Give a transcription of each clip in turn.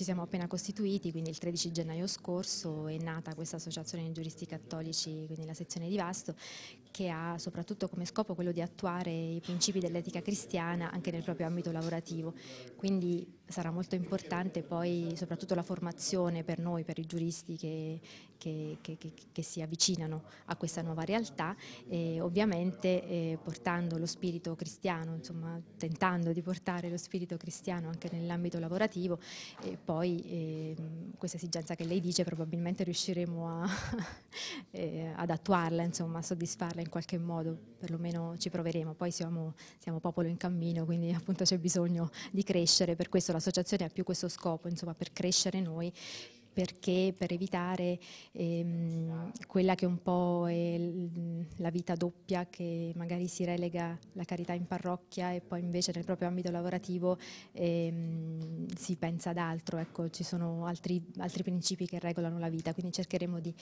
ci siamo appena costituiti, quindi il 13 gennaio scorso è nata questa associazione di giuristi cattolici, quindi la sezione di Vasto, che ha soprattutto come scopo quello di attuare i principi dell'etica cristiana anche nel proprio ambito lavorativo. Quindi sarà molto importante poi soprattutto la formazione per noi, per i giuristi che, che, che, che si avvicinano a questa nuova realtà e ovviamente eh, portando lo spirito cristiano, insomma tentando di portare lo spirito cristiano anche nell'ambito lavorativo poi eh, questa esigenza che lei dice probabilmente riusciremo a, eh, ad attuarla, insomma, a soddisfarla in qualche modo, perlomeno ci proveremo, poi siamo, siamo popolo in cammino, quindi appunto c'è bisogno di crescere, per questo l'associazione ha più questo scopo, insomma, per crescere noi perché per evitare ehm, quella che un po' è la vita doppia che magari si relega la carità in parrocchia e poi invece nel proprio ambito lavorativo ehm, si pensa ad altro, ecco, ci sono altri, altri, principi che regolano la vita, quindi cercheremo di,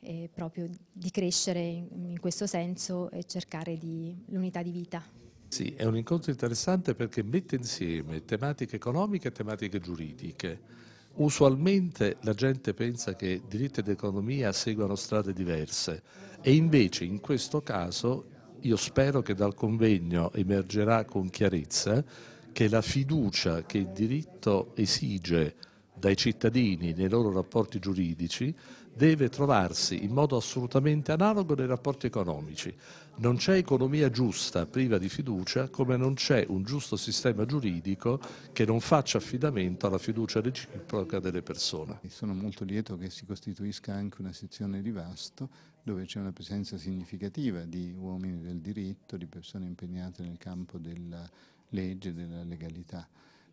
eh, proprio di crescere in, in questo senso e cercare l'unità di vita. Sì, è un incontro interessante perché mette insieme tematiche economiche e tematiche giuridiche Usualmente la gente pensa che diritto ed economia seguano strade diverse e invece in questo caso io spero che dal convegno emergerà con chiarezza che la fiducia che il diritto esige dai cittadini nei loro rapporti giuridici deve trovarsi in modo assolutamente analogo nei rapporti economici. Non c'è economia giusta priva di fiducia come non c'è un giusto sistema giuridico che non faccia affidamento alla fiducia reciproca delle persone. Sono molto lieto che si costituisca anche una sezione di Vasto dove c'è una presenza significativa di uomini del diritto, di persone impegnate nel campo della legge, della legalità.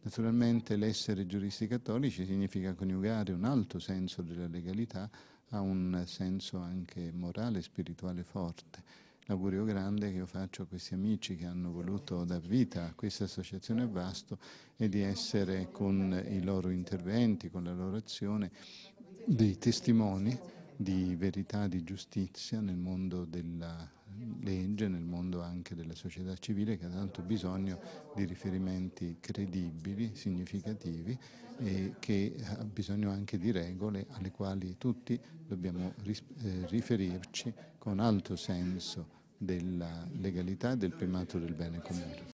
Naturalmente l'essere giuristi cattolici significa coniugare un alto senso della legalità a un senso anche morale e spirituale forte. L'augurio grande che io faccio a questi amici che hanno voluto dar vita a questa associazione vasto è di essere con i loro interventi, con la loro azione, dei testimoni di verità, di giustizia nel mondo della legge, nel mondo anche della società civile che ha tanto bisogno di riferimenti credibili, significativi e che ha bisogno anche di regole alle quali tutti dobbiamo eh, riferirci con alto senso della legalità e del primato del bene comune.